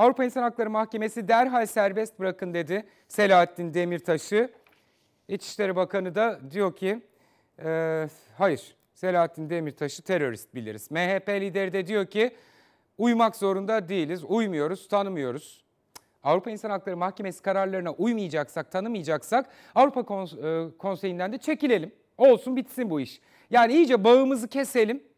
Avrupa İnsan Hakları Mahkemesi derhal serbest bırakın dedi Selahattin Demirtaş'ı. İçişleri Bakanı da diyor ki e, hayır Selahattin Demirtaş'ı terörist biliriz. MHP lideri de diyor ki uymak zorunda değiliz, uymuyoruz, tanımıyoruz. Avrupa İnsan Hakları Mahkemesi kararlarına uymayacaksak, tanımayacaksak Avrupa e, Konseyi'nden de çekilelim. Olsun bitsin bu iş. Yani iyice bağımızı keselim.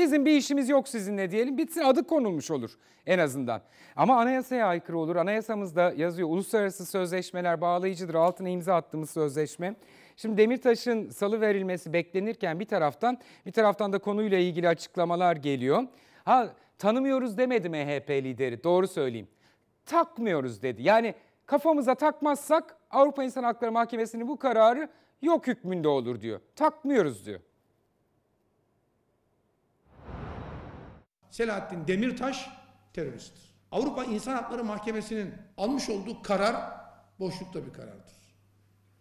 Bizim bir işimiz yok sizinle diyelim. Bitsin adı konulmuş olur en azından. Ama anayasaya aykırı olur. Anayasamızda yazıyor uluslararası sözleşmeler bağlayıcıdır. Altına imza attığımız sözleşme. Şimdi Demirtaş'ın salı verilmesi beklenirken bir taraftan bir taraftan da konuyla ilgili açıklamalar geliyor. Ha tanımıyoruz demedi MHP lideri doğru söyleyeyim. Takmıyoruz dedi. Yani kafamıza takmazsak Avrupa İnsan Hakları Mahkemesi'nin bu kararı yok hükmünde olur diyor. Takmıyoruz diyor. Selahattin Demirtaş teröristtir. Avrupa İnsan Hakları Mahkemesi'nin almış olduğu karar boşlukta bir karardır.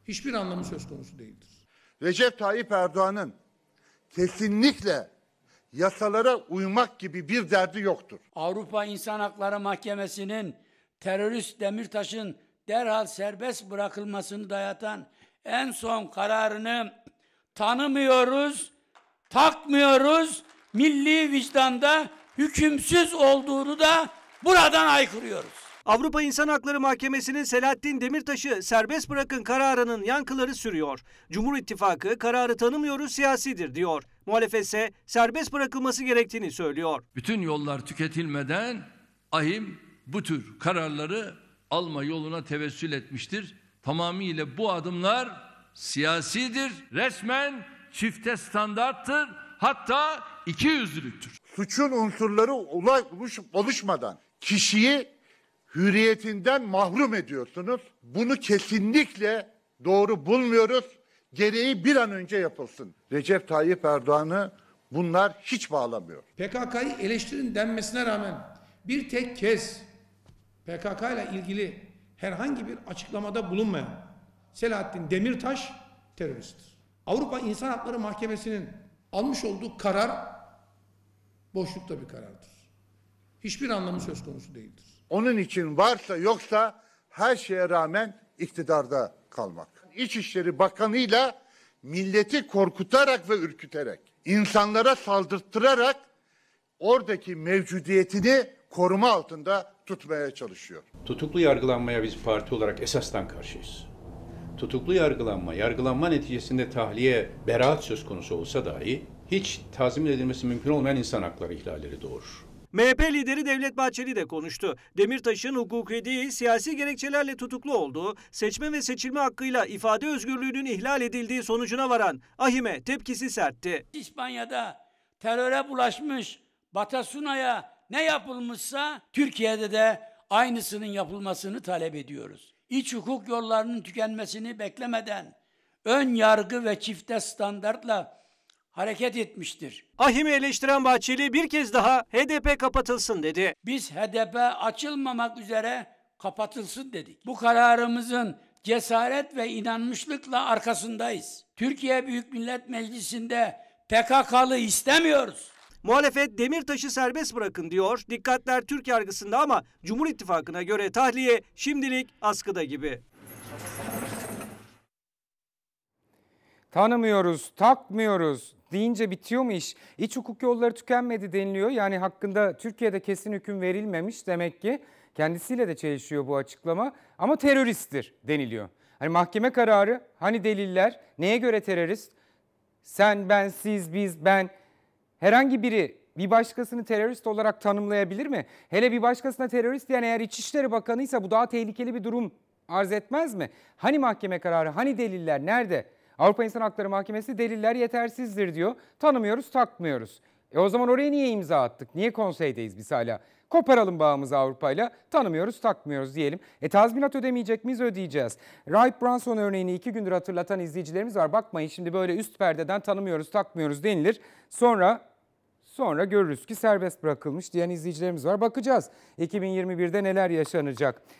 Hiçbir anlamı söz konusu değildir. Recep Tayyip Erdoğan'ın kesinlikle yasalara uymak gibi bir derdi yoktur. Avrupa İnsan Hakları Mahkemesi'nin terörist Demirtaş'ın derhal serbest bırakılmasını dayatan en son kararını tanımıyoruz, takmıyoruz. Milli vicdanda hükümsüz olduğunu da buradan aykırıyoruz. Avrupa İnsan Hakları Mahkemesi'nin Selahattin Demirtaş'ı serbest bırakın kararının yankıları sürüyor. Cumhur İttifakı kararı tanımıyoruz siyasidir diyor. Muhalefet ise serbest bırakılması gerektiğini söylüyor. Bütün yollar tüketilmeden ahim bu tür kararları alma yoluna tevessül etmiştir. Tamamıyla bu adımlar siyasidir, resmen çifte standarttır hatta iki yüzlülüktür. Suçun unsurları oluş, oluşmadan kişiyi hürriyetinden mahrum ediyorsunuz. Bunu kesinlikle doğru bulmuyoruz. Gereği bir an önce yapılsın. Recep Tayyip Erdoğan'ı bunlar hiç bağlamıyor. PKK'yı eleştirin denmesine rağmen bir tek kez PKK ile ilgili herhangi bir açıklamada bulunmayan Selahattin Demirtaş teröristtir. Avrupa İnsan Hakları Mahkemesi'nin Almış olduğu karar boşlukta bir karardır. Hiçbir anlamı söz konusu değildir. Onun için varsa yoksa her şeye rağmen iktidarda kalmak. İçişleri Bakanı'yla milleti korkutarak ve ürküterek, insanlara saldırttırarak oradaki mevcudiyetini koruma altında tutmaya çalışıyor. Tutuklu yargılanmaya biz parti olarak esastan karşıyız tutuklu yargılanma, yargılanma neticesinde tahliye, beraat söz konusu olsa dahi hiç tazmin edilmesi mümkün olmayan insan hakları ihlalleri doğurur. MHP lideri Devlet Bahçeli de konuştu. Demirtaş'ın hukuki değil siyasi gerekçelerle tutuklu olduğu, seçme ve seçilme hakkıyla ifade özgürlüğünün ihlal edildiği sonucuna varan Ahime tepkisi sertti. İspanya'da teröre bulaşmış Batasuna'ya ne yapılmışsa Türkiye'de de aynısının yapılmasını talep ediyoruz. İç hukuk yollarının tükenmesini beklemeden ön yargı ve çifte standartla hareket etmiştir. Ahim'i eleştiren Bahçeli bir kez daha HDP kapatılsın dedi. Biz HDP açılmamak üzere kapatılsın dedik. Bu kararımızın cesaret ve inanmışlıkla arkasındayız. Türkiye Büyük Millet Meclisi'nde PKK'lı istemiyoruz. Muhalefet Demirtaş'ı serbest bırakın diyor. Dikkatler Türk yargısında ama Cumhur İttifakı'na göre tahliye şimdilik askıda gibi. Tanımıyoruz, takmıyoruz, deyince bitiyor mu iş? İç hukuk yolları tükenmedi deniliyor. Yani hakkında Türkiye'de kesin hüküm verilmemiş demek ki. Kendisiyle de çelişiyor bu açıklama ama teröristtir deniliyor. Hani mahkeme kararı, hani deliller, neye göre terörist? Sen, ben, siz, biz, ben herhangi biri bir başkasını terörist olarak tanımlayabilir mi? Hele bir başkasına terörist diyen eğer İçişleri Bakanıysa bu daha tehlikeli bir durum arz etmez mi? Hani mahkeme kararı, hani deliller nerede? Avrupa İnsan Hakları Mahkemesi deliller yetersizdir diyor. Tanımıyoruz, takmıyoruz. E o zaman oraya niye imza attık? Niye konseydeyiz biz hala? Koparalım bağımızı Avrupa ile. Tanımıyoruz, takmıyoruz diyelim. E tazminat ödemeyecek miyiz? Ödeyeceğiz. Wright Branson örneğini iki gündür hatırlatan izleyicilerimiz var. Bakmayın şimdi böyle üst perdeden tanımıyoruz, takmıyoruz denilir. Sonra Sonra görürüz ki serbest bırakılmış diyen izleyicilerimiz var. Bakacağız 2021'de neler yaşanacak.